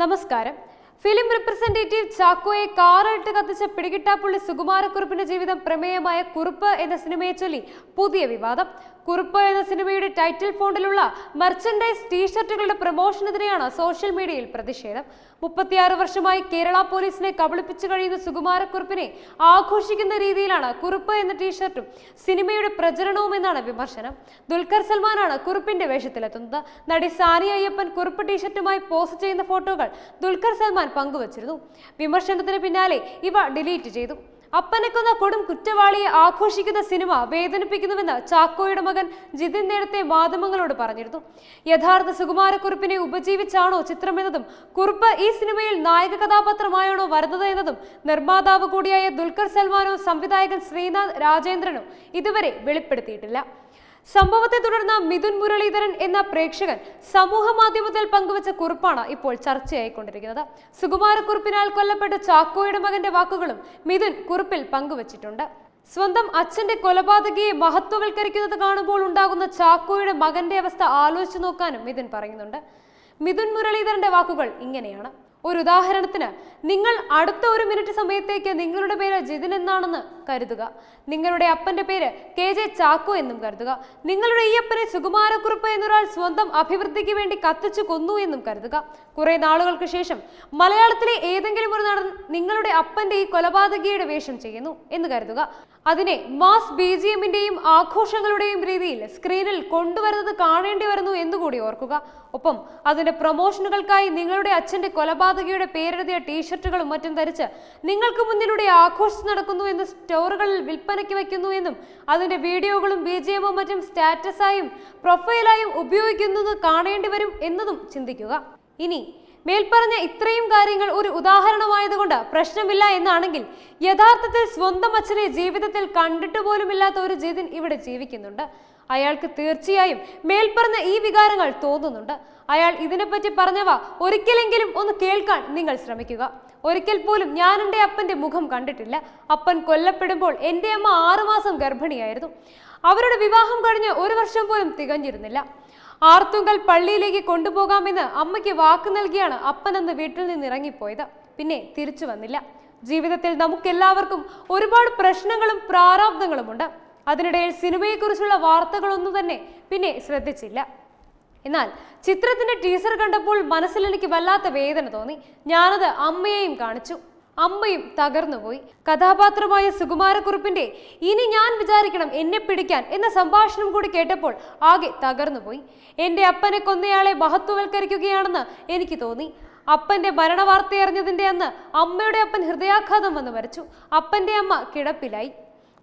നമസ്കാരം film representative ചാക്കോയെ കാറിട്ട് കത്തിച്ച പിടികിട്ടാപ്പുള്ളി സുകുമാരക്കുറുപ്പിന്റെ ജീവിതം പ്രമേയമായ കുറുപ്പ് എന്ന സിനിമയെ ചൊല്ലി പുതിയ വിവാദം കുറുപ്പ് എന്ന സിനിമയുടെ ടൈറ്റിൽ ഫോണ്ടിലുള്ള മർച്ചൻഡൈസ് ടീഷർട്ടുകളുടെ പ്രമോഷനെതിരെയാണ് സോഷ്യൽ മീഡിയയിൽ പ്രതിഷേധം മുപ്പത്തിയാറ് വർഷമായി കേരള പോലീസിനെ കബളിപ്പിച്ചു കഴിയുന്ന സുകുമാരക്കുറുപ്പിനെ ആഘോഷിക്കുന്ന രീതിയിലാണ് കുറുപ്പ് എന്ന ടീഷർട്ടും സിനിമയുടെ പ്രചരണവും എന്നാണ് വിമർശനം ദുൽഖർ സൽമാനാണ് കുറുപ്പിന്റെ വേഷത്തിലെത്തുന്നത് നടി സാനിയ അയ്യപ്പൻ കുറുപ്പ് ടീഷർട്ടുമായി പോസ്റ്റ് ചെയ്യുന്ന ഫോട്ടോകൾ ദുൽഖർ സൽമാൻ പങ്കുവച്ചിരുന്നു വിമർശനത്തിന് പിന്നാലെ ഇവ ഡിലീറ്റ് ചെയ്തു അപ്പനക്കുന്ന കൊടും കുറ്റവാളിയെ ആഘോഷിക്കുന്ന സിനിമ വേദനിപ്പിക്കുന്നുവെന്ന് ചാക്കോയുടെ മകൻ ജിതിൻ നേരത്തെ മാധ്യമങ്ങളോട് പറഞ്ഞിരുന്നു യഥാർത്ഥ സുകുമാരക്കുറിപ്പിനെ ഉപജീവിച്ചാണോ ചിത്രമെന്നതും കുറിപ്പ് ഈ സിനിമയിൽ നായക കഥാപാത്രമായാണോ വരുന്നത് എന്നതും നിർമ്മാതാവ് കൂടിയായ ദുൽഖർ സൽമാനോ സംവിധായകൻ ശ്രീനാഥ് രാജേന്ദ്രനോ ഇതുവരെ വെളിപ്പെടുത്തിയിട്ടില്ല സംഭവത്തെ തുടർന്ന് മിഥുൻ മുരളീധരൻ എന്ന പ്രേക്ഷകൻ സമൂഹ മാധ്യമത്തിൽ പങ്കുവച്ച കുറിപ്പാണ് ഇപ്പോൾ ചർച്ചയായിക്കൊണ്ടിരിക്കുന്നത് സുകുമാരക്കുറിപ്പിനാൽ കൊല്ലപ്പെട്ട ചാക്കോയുടെ മകന്റെ വാക്കുകളും മിഥുൻ കുറിപ്പിൽ പങ്കുവച്ചിട്ടുണ്ട് സ്വന്തം അച്ഛന്റെ കൊലപാതകയെ മഹത്വവൽക്കരിക്കുന്നത് കാണുമ്പോൾ ഉണ്ടാകുന്ന ചാക്കോയുടെ മകന്റെ അവസ്ഥ ആലോചിച്ചു നോക്കാനും മിഥുൻ പറയുന്നുണ്ട് മിഥുൻ മുരളീധരന്റെ വാക്കുകൾ ഇങ്ങനെയാണ് ഒരു ഉദാഹരണത്തിന് നിങ്ങൾ അടുത്ത ഒരു മിനിറ്റ് സമയത്തേക്ക് നിങ്ങളുടെ പേര് ജിതിൻ എന്നാണെന്ന് കരുതുക നിങ്ങളുടെ അപ്പന്റെ പേര് കെ ജെ ചാക്കോ എന്നും കരുതുക നിങ്ങളുടെ ഈ അപ്പനെ സുകുമാരക്കുറുപ്പ് എന്നൊരാൾ സ്വന്തം അഭിവൃദ്ധിക്ക് വേണ്ടി കത്തിച്ചു കൊന്നു എന്നും കരുതുക കുറെ നാളുകൾക്ക് ശേഷം മലയാളത്തിലെ ഏതെങ്കിലും ഒരു നടൻ നിങ്ങളുടെ അപ്പന്റെ ഈ കൊലപാതകിയുടെ വേഷം ചെയ്യുന്നു എന്ന് കരുതുക അതിനെ മാസ് ബി ജി എമ്മിന്റെയും ആഘോഷങ്ങളുടെയും രീതിയിൽ സ്ക്രീനിൽ കൊണ്ടുവരുന്നത് കാണേണ്ടി വരുന്നു എന്നുകൂടി ഓർക്കുക ഒപ്പം അതിന്റെ പ്രൊമോഷനുകൾക്കായി നിങ്ങളുടെ അച്ഛന്റെ കൊലപാതകയുടെ പേരെഴുതിയ ടീഷർട്ടുകളും മറ്റും ധരിച്ച് നിങ്ങൾക്ക് മുന്നിലൂടെ ആഘോഷിച്ച് നടക്കുന്നു എന്ന് സ്റ്റോറുകളിൽ വിൽപ്പനയ്ക്ക് വയ്ക്കുന്നു എന്നും അതിന്റെ വീഡിയോകളും ബി ജി എമ്മും മറ്റും സ്റ്റാറ്റസായും പ്രൊഫൈലായും ഉപയോഗിക്കുന്നത് കാണേണ്ടി വരും എന്നതും ചിന്തിക്കുക ഇനി മേൽപ്പറഞ്ഞ ഇത്രയും കാര്യങ്ങൾ ഒരു ഉദാഹരണമായതുകൊണ്ട് പ്രശ്നമില്ല എന്നാണെങ്കിൽ യഥാർത്ഥത്തിൽ സ്വന്തം അച്ഛനെ ജീവിതത്തിൽ കണ്ടിട്ട് പോലുമില്ലാത്ത ഒരു ജിതിൻ ഇവിടെ ജീവിക്കുന്നുണ്ട് അയാൾക്ക് തീർച്ചയായും മേൽപ്പറഞ്ഞ ഈ വികാരങ്ങൾ തോന്നുന്നുണ്ട് അയാൾ ഇതിനെപ്പറ്റി പറഞ്ഞവ ഒരിക്കലെങ്കിലും ഒന്ന് കേൾക്കാൻ നിങ്ങൾ ശ്രമിക്കുക ഒരിക്കൽ പോലും ഞാൻ എൻ്റെ അപ്പൻ്റെ മുഖം കണ്ടിട്ടില്ല അപ്പൻ കൊല്ലപ്പെടുമ്പോൾ എൻ്റെ അമ്മ ആറുമാസം ഗർഭിണിയായിരുന്നു അവരുടെ വിവാഹം കഴിഞ്ഞ് ഒരു വർഷം പോലും തികഞ്ഞിരുന്നില്ല ആർത്തുങ്കൽ പള്ളിയിലേക്ക് കൊണ്ടുപോകാമെന്ന് അമ്മയ്ക്ക് വാക്ക് നൽകിയാണ് അപ്പനന്ന് വീട്ടിൽ നിന്ന് ഇറങ്ങിപ്പോയത് പിന്നെ തിരിച്ചു വന്നില്ല ജീവിതത്തിൽ നമുക്കെല്ലാവർക്കും ഒരുപാട് പ്രശ്നങ്ങളും പ്രാരാബ്ദങ്ങളുമുണ്ട് അതിനിടയിൽ സിനിമയെക്കുറിച്ചുള്ള വാർത്തകളൊന്നും തന്നെ പിന്നെ ശ്രദ്ധിച്ചില്ല എന്നാൽ ചിത്രത്തിന്റെ ടീസർ കണ്ടപ്പോൾ മനസ്സിലെനിക്ക് വല്ലാത്ത വേദന തോന്നി ഞാനത് അമ്മയെയും കാണിച്ചു അമ്മയും തകർന്നുപോയി കഥാപാത്രമായ സുകുമാരക്കുറുപ്പിന്റെ ഇനി ഞാൻ വിചാരിക്കണം എന്നെ പിടിക്കാൻ എന്ന സംഭാഷണം കൂടി കേട്ടപ്പോൾ ആകെ തകർന്നുപോയി എൻ്റെ അപ്പനെ കൊന്നയാളെ മഹത്വവൽക്കരിക്കുകയാണെന്ന് എനിക്ക് തോന്നി അപ്പന്റെ മരണവാർത്തയറിഞ്ഞതിന്റെ അന്ന് അമ്മയുടെ അപ്പൻ ഹൃദയാഘാതം വന്ന് വരച്ചു അപ്പന്റെ അമ്മ കിടപ്പിലായി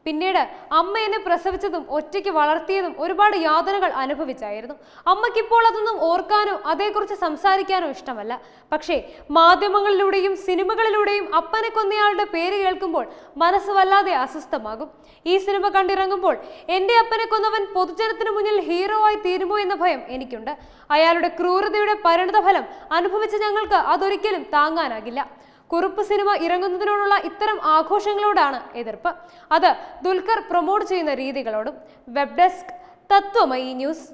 പിന്നീട് അമ്മയെന്നെ പ്രസവിച്ചതും ഒറ്റയ്ക്ക് വളർത്തിയതും ഒരുപാട് യാതനകൾ അനുഭവിച്ചായിരുന്നു അമ്മയ്ക്കിപ്പോൾ അതൊന്നും ഓർക്കാനോ അതേക്കുറിച്ച് സംസാരിക്കാനോ ഇഷ്ടമല്ല പക്ഷേ മാധ്യമങ്ങളിലൂടെയും സിനിമകളിലൂടെയും അപ്പനെ കൊന്നയാളുടെ പേര് കേൾക്കുമ്പോൾ മനസ്സ് വല്ലാതെ അസ്വസ്ഥമാകും ഈ സിനിമ കണ്ടിറങ്ങുമ്പോൾ എൻ്റെ അപ്പനെ കൊന്നവൻ പൊതുജനത്തിന് മുന്നിൽ ഹീറോ ആയി തീരുമോ എന്ന ഭയം എനിക്കുണ്ട് അയാളുടെ ക്രൂരതയുടെ പരിണതഫലം അനുഭവിച്ച ഞങ്ങൾക്ക് അതൊരിക്കലും താങ്ങാനാകില്ല കുറുപ്പ് സിനിമ ഇറങ്ങുന്നതിനോടുള്ള ഇത്തരം ആഘോഷങ്ങളോടാണ് എതിർപ്പ് അത് ദുൽഖർ പ്രൊമോട്ട് ചെയ്യുന്ന രീതികളോടും വെബ് ഡെസ്ക് തത്വമയി ന്യൂസ്